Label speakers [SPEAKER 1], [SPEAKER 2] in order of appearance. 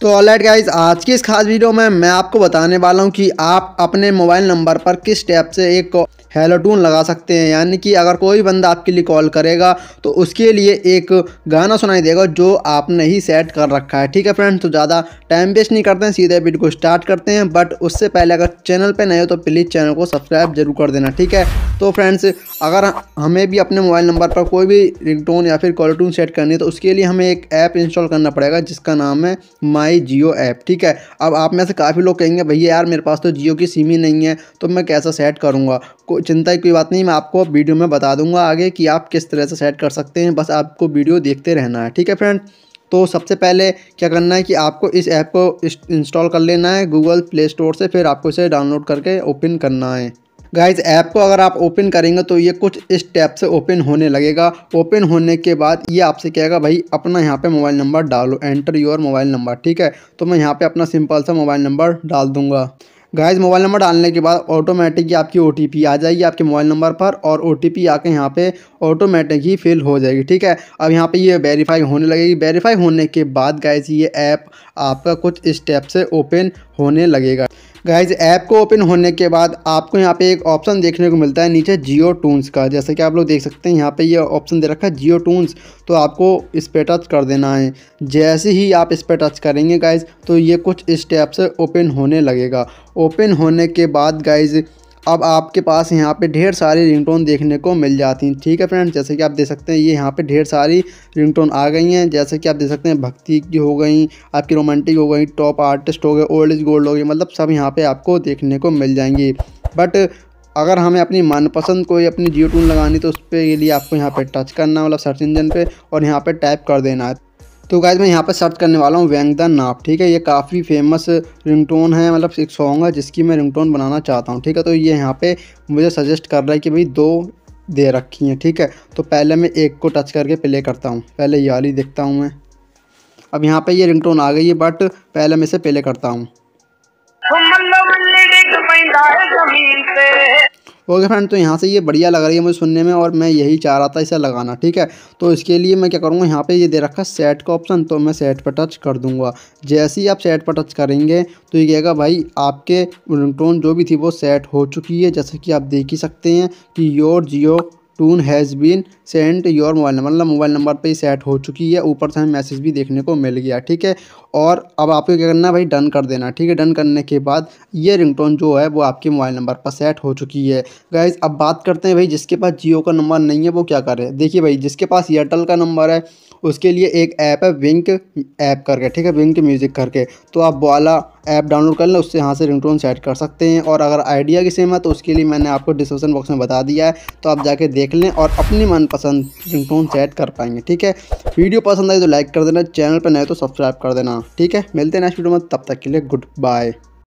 [SPEAKER 1] तो alright guys आज की इस खास वीडियो में मैं आपको बताने वाला हूं कि आप अपने मोबाइल नंबर पर किस टैप से एक हेलो टून लगा सकते हैं यानी कि अगर कोई बंदा आपके लिए कॉल करेगा तो उसके लिए एक गाना सुनाई देगा जो आपने ही सेट कर रखा है ठीक है फ्रेंड्स तो ज़्यादा टाइम वेस्ट नहीं करते हैं सीधे वीडियो को स्टार्ट करते हैं बट उससे पहले अगर चैनल पर नए हो तो प्लीज़ चैनल को सब्सक्राइब जरूर कर देना ठीक है तो फ्रेंड्स अगर हमें भी अपने मोबाइल नंबर पर कोई भी रिंग या फिर कॉल टून सेट करनी है तो उसके लिए हमें एक ऐप इंस्टॉल करना पड़ेगा जिसका नाम है माई माई जियो ऐप ठीक है अब आप में से काफ़ी लोग कहेंगे भैया यार मेरे पास तो जियो की सिम ही नहीं है तो मैं कैसा सेट करूँगा कोई चिंता की कोई बात नहीं मैं आपको वीडियो में बता दूंगा आगे कि आप किस तरह से सेट कर सकते हैं बस आपको वीडियो देखते रहना है ठीक है फ्रेंड तो सबसे पहले क्या करना है कि आपको इस ऐप को इंस्टॉल कर लेना है गूगल प्ले स्टोर से फिर आपको इसे डाउनलोड करके ओपन करना है गाइज ऐप को अगर आप ओपन करेंगे तो ये कुछ इस टैप से ओपन होने लगेगा ओपन होने के बाद ये आपसे कहेगा भाई अपना यहाँ पे मोबाइल नंबर डालो एंटर योर मोबाइल नंबर ठीक है तो मैं यहाँ पे अपना सिंपल सा मोबाइल नंबर डाल दूंगा गाइज मोबाइल नंबर डालने के बाद ऑटोमेटिक आपकी ओ आ जाएगी आपके मोबाइल नंबर पर और ओ टी पी आके यहाँ पर ऑटोमेटिक ही फिल हो जाएगी ठीक है अब यहाँ पे ये वेरीफाई होने लगेगी वेरीफाई होने के बाद गाइज ये ऐप आपका कुछ स्टेप से ओपन होने लगेगा गाइज ऐप को ओपन होने के बाद आपको यहाँ पे एक ऑप्शन देखने को मिलता है नीचे जियो टून्स का जैसे कि आप लोग देख सकते हैं यहाँ पे ये यह ऑप्शन दे रखा है जियो टून्स तो आपको इस पर टच कर देना है जैसे ही आप इस पर टच करेंगे गाइज तो ये कुछ टैप से ओपन होने लगेगा ओपन होने के बाद गाइज अब आपके पास यहाँ पे ढेर सारी रिंगटोन देखने को मिल जाती हैं ठीक है फ्रेंड जैसे कि आप देख सकते हैं ये यहाँ पे ढेर सारी रिंगटोन आ गई हैं जैसे कि आप देख सकते हैं भक्ति की हो गई आपकी रोमांटिक हो गई टॉप आर्टिस्ट हो गए ओल्ड इज गोल्ड हो गई मतलब सब यहाँ पर आपको देखने को मिल जाएंगी बट अगर हमें अपनी मनपसंद कोई अपनी जियो टून लगानी तो उस पर लिए आपको यहाँ पर टच करना मतलब सर्च इंजन पर और यहाँ पर टाइप कर देना है तो गाइज मैं यहाँ पर सर्च करने वाला हूँ वैंग द नाप ठीक है ये काफ़ी फेमस रिंगटोन है मतलब एक सॉन्ग है जिसकी मैं रिंगटोन बनाना चाहता हूँ ठीक है तो ये यहाँ पे मुझे सजेस्ट कर रहा है कि भाई दो दे रखी हैं ठीक है तो पहले मैं एक को टच करके प्ले करता हूँ पहले ये वाली देखता हूँ मैं अब यहाँ पर ये रिंग आ गई है बट पहले मैं इसे प्ले करता हूँ ओके फ्रेंड तो यहाँ से ये बढ़िया लग रही है मुझे सुनने में और मैं यही चाह रहा था इसे लगाना ठीक है तो इसके लिए मैं क्या करूँगा यहाँ पे ये दे रखा सेट का ऑप्शन तो मैं सेट पर टच कर दूँगा जैसे ही आप सेट पर टच करेंगे तो ये कहेगा भाई आपके टोन जो भी थी वो सेट हो चुकी है जैसे कि आप देख ही सकते हैं कि your Jio tune has been sent your mobile number मतलब मोबाइल नंबर पे सेट हो चुकी है ऊपर से हमें मैसेज भी देखने को मिल गया ठीक है और अब आपको क्या करना है भाई डन कर देना ठीक है डन करने के बाद ये रिंगटोन जो है वो आपके मोबाइल नंबर पर सेट हो चुकी है गाइज अब बात करते हैं भाई जिसके पास जियो का नंबर नहीं है वो क्या करे देखिए भाई जिसके पास एयरटेल का नंबर है उसके लिए एक ऐप है विंक ऐप करके ठीक है विंक म्यूज़िक करके तो आप वाला ऐप डाउनलोड कर लें उससे यहाँ से रिंगटोन सेट कर सकते हैं और अगर आइडिया की सेम है तो उसके लिए मैंने आपको डिस्क्रिप्शन बॉक्स में बता दिया है तो आप जाके देख देख लें और अपनी मनपसंद रिंगटोन सेट कर पाएंगे ठीक है वीडियो पसंद आई तो लाइक कर देना चैनल पर नए तो सब्सक्राइब कर देना ठीक है मिलते हैं नेक्स्ट वीडियो में तब तक के लिए गुड बाय